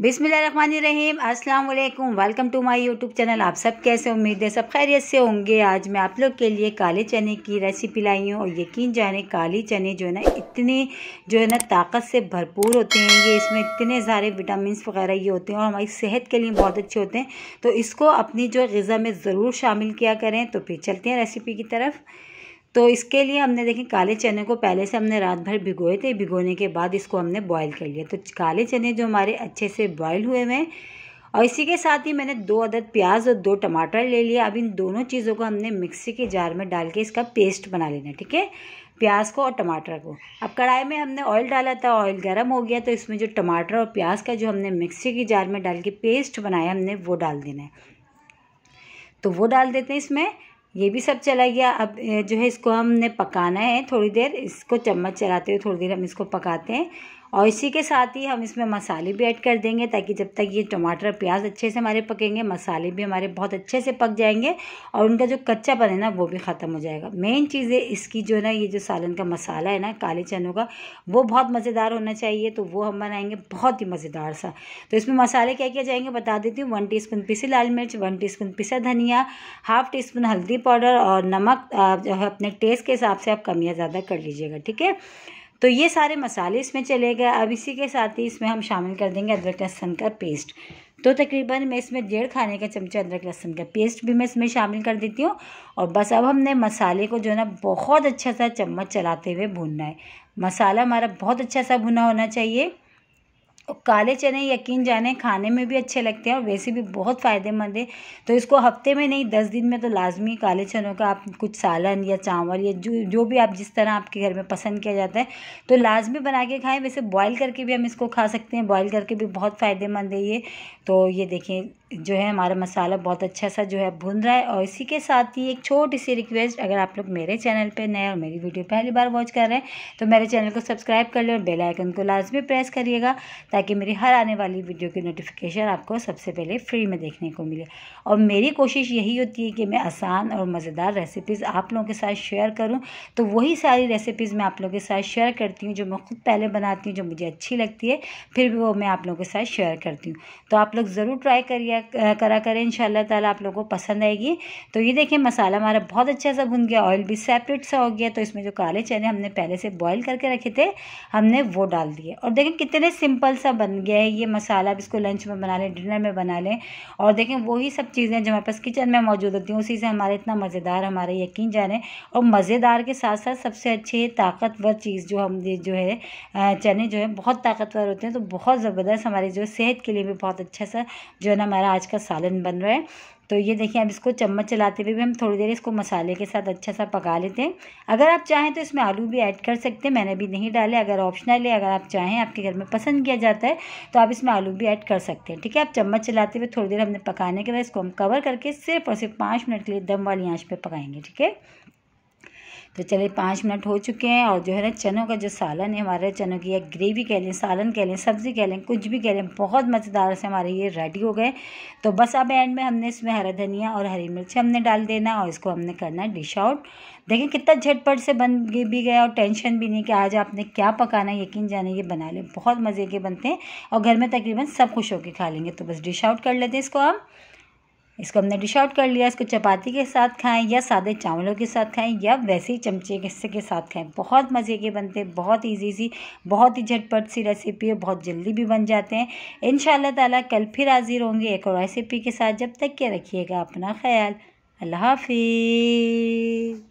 बिसमीम अस्सलाम welcome to my YouTube channel आप सब कैसे उम्मीद है सब खैरियत से होंगे आज मैं आप लोग के लिए काले चने की रेसिपी लाई हूँ और यकीन जाने काले चने जो है ना इतने जो है ना ताकत से भरपूर होते हैं ये इसमें इतने सारे विटामिन वगैरह ये होते हैं और हमारी सेहत के लिए बहुत अच्छे होते हैं तो इसको अपनी जो गज़ा में ज़रूर शामिल किया करें तो फिर चलते हैं रेसिपी की तरफ तो इसके लिए हमने देखें काले चने को पहले से हमने रात भर भिगोए थे भिगोने के बाद इसको हमने बॉईल कर लिया तो काले चने जो हमारे अच्छे से बॉईल हुए हुए हैं और इसी के साथ ही मैंने दो अदद प्याज और दो टमाटर ले लिया अब इन दोनों चीज़ों को हमने मिक्सी के जार में डाल के इसका पेस्ट बना लेना ठीक है प्याज को और टमाटर को अब कढ़ाई में हमने ऑयल डाला था ऑयल गर्म हो गया तो इसमें जो टमाटर और प्याज का जो हमने मिक्सी के जार में डाल के पेस्ट बनाया हमने वो डाल देना है तो वो डाल देते हैं इसमें ये भी सब चला गया अब जो है इसको हमने पकाना है थोड़ी देर इसको चम्मच चलाते हुए थोड़ी देर हम इसको पकाते हैं और इसी के साथ ही हम इसमें मसाले भी ऐड कर देंगे ताकि जब तक ये टमाटर प्याज अच्छे से हमारे पकेंगे मसाले भी हमारे बहुत अच्छे से पक जाएंगे और उनका जो कच्चापन है ना वो भी ख़त्म हो जाएगा मेन चीज़ है इसकी जो ना ये जो सालन का मसाला है ना काले चनों का वो बहुत मज़ेदार होना चाहिए तो वो हम बनाएंगे बहुत ही मज़ेदार सा तो इसमें मसाले क्या किया जाएंगे बता देती हूँ वन टी स्पून लाल मिर्च वन टी स्पून पिसा धनिया हाफ टी स्पून हल्दी पाउडर और नमक जो है अपने टेस्ट के हिसाब से आप कम या ज़्यादा कर लीजिएगा ठीक है तो ये सारे मसाले इसमें चले गए अब इसी के साथ ही इसमें हम शामिल कर देंगे अदरक लहसुन का पेस्ट तो तकरीबन मैं इसमें डेढ़ खाने का चमचा अदरक लहसुन का पेस्ट भी मैं इसमें शामिल कर देती हूँ और बस अब हमने मसाले को जो है ना बहुत अच्छा सा चम्मच चलाते हुए भूनना है मसाला हमारा बहुत अच्छा सा भुना होना चाहिए और काले चने यकीन जाने खाने में भी अच्छे लगते हैं और वैसे भी बहुत फ़ायदेमंद है तो इसको हफ्ते में नहीं दस दिन में तो लाजमी काले चनों का आप कुछ सालन या चावल या जो जो भी आप जिस तरह आपके घर में पसंद किया जाता है तो लाजमी बना के खाएँ वैसे बॉयल करके भी हम इसको खा सकते हैं बॉयल करके भी बहुत फ़ायदेमंद है ये तो ये देखें जो है हमारा मसाला बहुत अच्छा सा जो है भुन रहा है और इसी के साथ ही एक छोटी सी रिक्वेस्ट अगर आप लोग मेरे चैनल पे नए और मेरी वीडियो पहली बार वॉच कर रहे हैं तो मेरे चैनल को सब्सक्राइब कर लें और बेल आइकन को लाजमी प्रेस करिएगा ताकि मेरी हर आने वाली वीडियो की नोटिफिकेशन आपको सबसे पहले फ्री में देखने को मिले और मेरी कोशिश यही होती है कि मैं आसान और मज़ेदार रेसिपीज़ आप लोगों के साथ शेयर करूँ तो वही सारी रेसिपीज़ मैं आप लोगों के साथ शेयर करती हूँ जो मैं खुद पहले बनाती हूँ जो मुझे अच्छी लगती है फिर भी वो मैं आप लोगों के साथ शेयर करती हूँ तो आप लोग ज़रूर ट्राई करिए करा करा करें इन ताला आप लोगों को पसंद आएगी तो ये देखिए मसाला हमारा बहुत अच्छा सा भुन गया ऑयल भी सेपरेट सा हो गया तो इसमें जो काले चने हमने पहले से बॉईल करके रखे थे हमने वो डाल दिए और देखें कितने सिंपल सा बन गया है ये मसाला आप इसको लंच में बना लें डिनर में बना लें और देखें वही सब चीज़ें जो हमारे पास किचन में मौजूद होती हैं उसी से हमारे इतना मज़ेदार हमारा यकीन जाने और मज़ेदार के साथ साथ सबसे अच्छे ताकतवर चीज़ जो हम जो है चने जो है बहुत ताकतवर होते हैं तो बहुत ज़बरदस्त हमारे जो सेहत के लिए भी बहुत अच्छा सा जो है ना हमारा हमारा आज का सालन बन रहा है तो ये देखिए अब इसको चम्मच चलाते हुए भी हम थोड़ी देर इसको मसाले के साथ अच्छा सा पका लेते हैं अगर आप चाहें तो इसमें आलू भी ऐड कर सकते हैं मैंने भी नहीं डाले अगर ऑप्शनल है अगर आप चाहें आपके घर में पसंद किया जाता है तो आप इसमें आलू भी ऐड कर सकते हैं ठीक है आप चम्मच चलाते हुए थोड़ी देर हमने पकाने के बाद इसको हम कवर करके सिर्फ और सिर्फ पाँच मिनट के लिए दम वाली आँच पर पकाएंगे ठीक है तो चलिए पाँच मिनट हो चुके हैं और जो है ना चनों का जो सालन है हमारे चनों की या ग्रेवी कह लें सालन कह लें सब्ज़ी कह लें कुछ भी कह लें बहुत मज़ेदार से हमारे ये रेडी हो गए तो बस अब एंड में हमने इसमें हरा धनिया और हरी मिर्च हमने डाल देना और इसको हमने करना है डिश आउट देखिए कितना झटपट से बन भी गया और टेंशन भी नहीं कि आज आपने क्या पकाना है यकीन जाने ये बना लें बहुत मज़े के बनते हैं और घर में तकरीबन सब खुश होकर खा लेंगे तो बस डिश आउट कर लेते हैं इसको हम इसको हमने डिश आउट कर लिया इसको चपाती के साथ खाएं या सादे चावलों के साथ खाएं या वैसे ही चमचे के, के साथ खाएं बहुत मज़े के बनते हैं बहुत इजी सी बहुत ही झटपट सी रेसिपी है बहुत जल्दी भी बन जाते हैं इन ताला कल फिर हाजिर होंगे एक और रेसिपी के साथ जब तक के रखिएगा अपना ख्याल अल्लाह हाफि